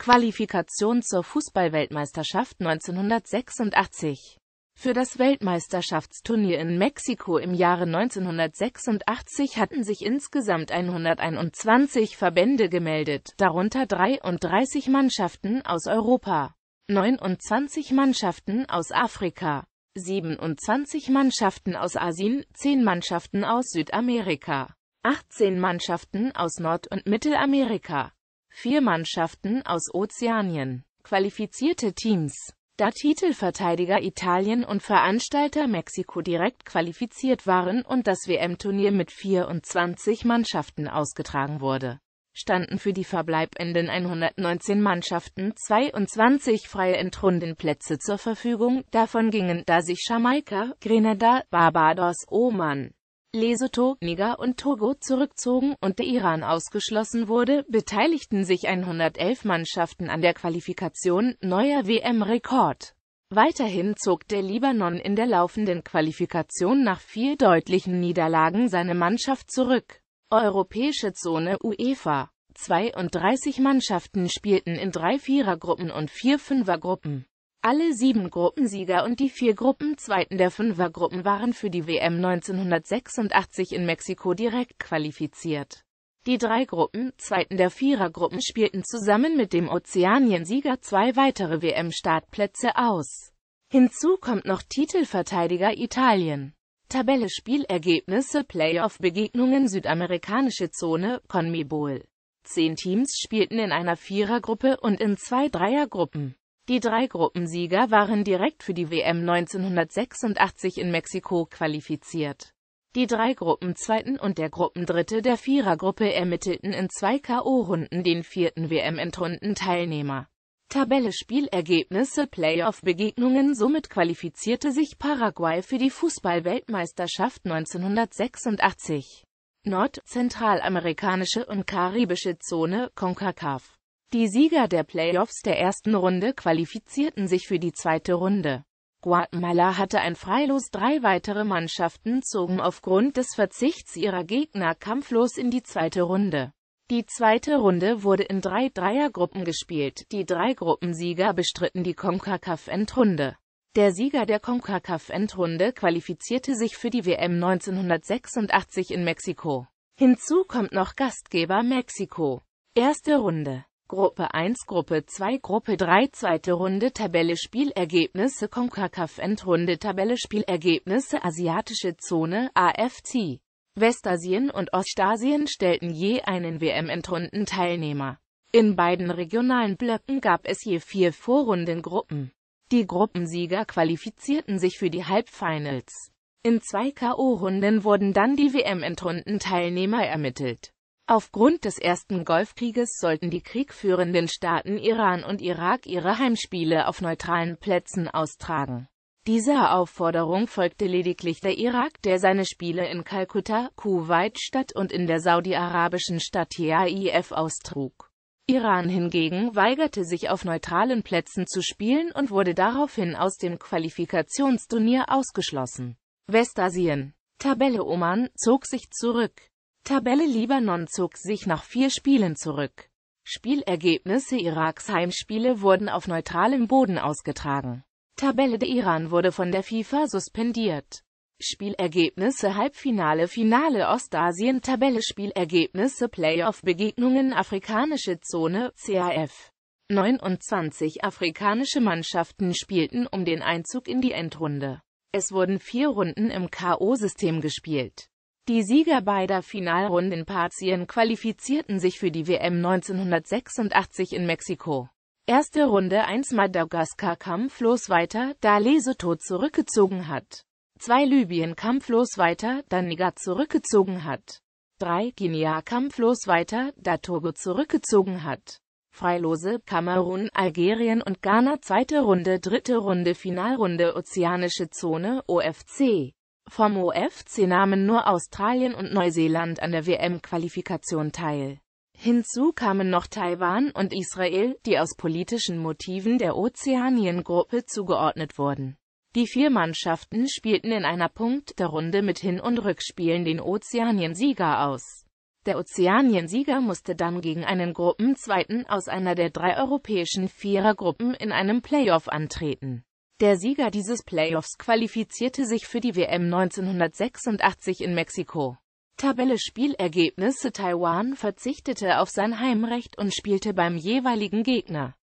Qualifikation zur Fußballweltmeisterschaft 1986 für das Weltmeisterschaftsturnier in Mexiko im Jahre 1986 hatten sich insgesamt 121 Verbände gemeldet, darunter 33 Mannschaften aus Europa, 29 Mannschaften aus Afrika, 27 Mannschaften aus Asien, 10 Mannschaften aus Südamerika, 18 Mannschaften aus Nord- und Mittelamerika, vier Mannschaften aus Ozeanien, qualifizierte Teams. Da Titelverteidiger Italien und Veranstalter Mexiko direkt qualifiziert waren und das WM-Turnier mit 24 Mannschaften ausgetragen wurde, standen für die verbleibenden 119 Mannschaften 22 freie Entrundenplätze zur Verfügung, davon gingen, da sich Jamaika, Grenada, Barbados, Oman, Lesotho, Niger und Togo zurückzogen und der Iran ausgeschlossen wurde, beteiligten sich 111 Mannschaften an der Qualifikation, neuer WM-Rekord. Weiterhin zog der Libanon in der laufenden Qualifikation nach vier deutlichen Niederlagen seine Mannschaft zurück. Europäische Zone UEFA 32 Mannschaften spielten in drei Vierergruppen und vier Fünfergruppen. Alle sieben Gruppensieger und die vier Gruppenzweiten der Fünfergruppen waren für die WM 1986 in Mexiko direkt qualifiziert. Die drei Gruppenzweiten der Vierergruppen spielten zusammen mit dem Ozeaniensieger zwei weitere WM-Startplätze aus. Hinzu kommt noch Titelverteidiger Italien. Tabelle Spielergebnisse Playoff-Begegnungen Südamerikanische Zone, CONMEBOL. Zehn Teams spielten in einer Vierergruppe und in zwei Dreiergruppen. Die drei Gruppensieger waren direkt für die WM 1986 in Mexiko qualifiziert. Die drei Gruppenzweiten und der Gruppendritte der Vierergruppe ermittelten in zwei K.O.-Runden den vierten WM-Endrundenteilnehmer. Tabelle Spielergebnisse Playoff-Begegnungen Somit qualifizierte sich Paraguay für die Fußball-Weltmeisterschaft 1986. Nord-, Zentralamerikanische und Karibische Zone, CONCACAF die Sieger der Playoffs der ersten Runde qualifizierten sich für die zweite Runde. Guatemala hatte ein Freilos, drei weitere Mannschaften zogen aufgrund des Verzichts ihrer Gegner kampflos in die zweite Runde. Die zweite Runde wurde in drei Dreiergruppen gespielt, die drei Gruppensieger bestritten die CONCACAF-Endrunde. Der Sieger der CONCACAF-Endrunde qualifizierte sich für die WM 1986 in Mexiko. Hinzu kommt noch Gastgeber Mexiko. Erste Runde Gruppe 1, Gruppe 2, Gruppe 3, zweite Runde Tabelle Spielergebnisse CONCACAF Endrunde Tabelle Spielergebnisse Asiatische Zone AFC Westasien und Ostasien stellten je einen WM-Endrundenteilnehmer. In beiden regionalen Blöcken gab es je vier Vorrundengruppen. Die Gruppensieger qualifizierten sich für die Halbfinals. In zwei K.O.-Runden wurden dann die WM-Endrundenteilnehmer ermittelt. Aufgrund des Ersten Golfkrieges sollten die kriegführenden Staaten Iran und Irak ihre Heimspiele auf neutralen Plätzen austragen. Dieser Aufforderung folgte lediglich der Irak, der seine Spiele in Kalkutta, Kuwait-Stadt und in der saudi-arabischen Stadt Taif austrug. Iran hingegen weigerte sich auf neutralen Plätzen zu spielen und wurde daraufhin aus dem Qualifikationsturnier ausgeschlossen. Westasien Tabelle Oman zog sich zurück. Tabelle Libanon zog sich nach vier Spielen zurück. Spielergebnisse Iraks Heimspiele wurden auf neutralem Boden ausgetragen. Tabelle der Iran wurde von der FIFA suspendiert. Spielergebnisse Halbfinale Finale Ostasien Tabelle Spielergebnisse Playoff-Begegnungen Afrikanische Zone CAF 29 afrikanische Mannschaften spielten um den Einzug in die Endrunde. Es wurden vier Runden im K.O.-System gespielt. Die Sieger beider Finalrundenpartien qualifizierten sich für die WM 1986 in Mexiko. Erste Runde 1 Madagaskar kampflos weiter, da Lesotho zurückgezogen hat. 2 Libyen kampflos weiter, da Niger zurückgezogen hat. 3 Guinea kampflos weiter, da Togo zurückgezogen hat. Freilose Kamerun, Algerien und Ghana zweite Runde, dritte Runde, Finalrunde Ozeanische Zone, OFC. Vom OFC nahmen nur Australien und Neuseeland an der WM-Qualifikation teil. Hinzu kamen noch Taiwan und Israel, die aus politischen Motiven der Ozeaniengruppe zugeordnet wurden. Die vier Mannschaften spielten in einer Punkt der Runde mit Hin- und Rückspielen den Ozeanien-Sieger aus. Der Ozeanien-Sieger musste dann gegen einen Gruppenzweiten aus einer der drei europäischen Vierergruppen in einem Playoff antreten. Der Sieger dieses Playoffs qualifizierte sich für die WM 1986 in Mexiko. Tabelle Spielergebnisse Taiwan verzichtete auf sein Heimrecht und spielte beim jeweiligen Gegner.